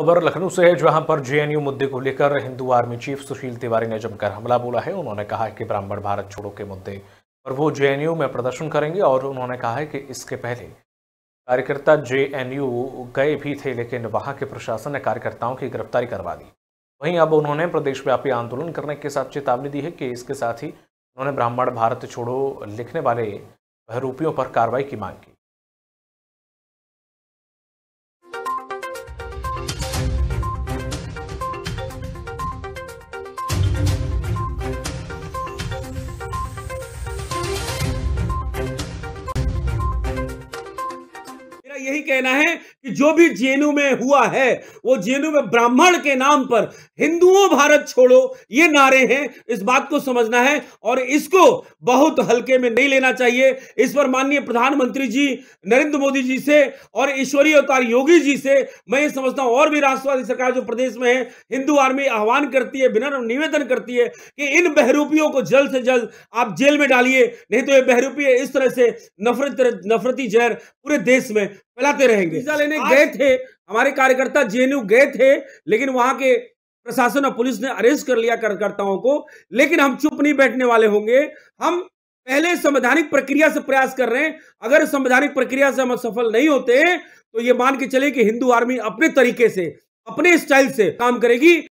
खबर लखनऊ से है जहां पर जेएनयू मुद्दे को लेकर हिंदू आर्मी चीफ सुशील तिवारी ने जमकर हमला बोला है उन्होंने कहा है कि ब्राह्मण भारत छोड़ो के मुद्दे पर वो जेएनयू में प्रदर्शन करेंगे और उन्होंने कहा है कि इसके पहले कार्यकर्ता जेएनयू गए भी थे लेकिन वहां के प्रशासन ने कार्यकर्ताओं की गिरफ्तारी करवा दी वहीं अब उन्होंने प्रदेशव्यापी आंदोलन करने के साथ चेतावनी दी है कि इसके साथ ही उन्होंने ब्राह्मण भारत छोड़ो लिखने वाले बहरूपियों पर कार्रवाई की मांग की यही कहना है कि जो भी जेएनयू में हुआ है वो जेएनयू में ब्राह्मण के नाम पर हिंदुओं भारत छोड़ो ये नारे हैं इस बात को समझना है और इसको बहुत हल्के में नहीं लेना चाहिए इस पर माननीय प्रधानमंत्री जी नरेंद्र मोदी जी से और ईश्वरीय अवतार योगी जी से मैं ये समझता हूं और भी राष्ट्रवादी सरकार जो प्रदेश में है हिंदू आर्मी आह्वान करती है बिना निवेदन करती है कि इन बहरूपियों को जल्द से जल्द आप जेल में डालिए नहीं तो ये बहरूपी इस तरह से नफरत नफरती जहर पूरे देश में फैलाते रहेंगे वीजा लेने गए थे हमारे कार्यकर्ता जे गए थे लेकिन वहां के प्रशासन और पुलिस ने अरेस्ट कर लिया कार्यकर्ताओं को लेकिन हम चुप नहीं बैठने वाले होंगे हम पहले संवैधानिक प्रक्रिया से प्रयास कर रहे हैं अगर संवैधानिक प्रक्रिया से हम सफल नहीं होते तो ये मान के चले कि हिंदू आर्मी अपने तरीके से अपने स्टाइल से काम करेगी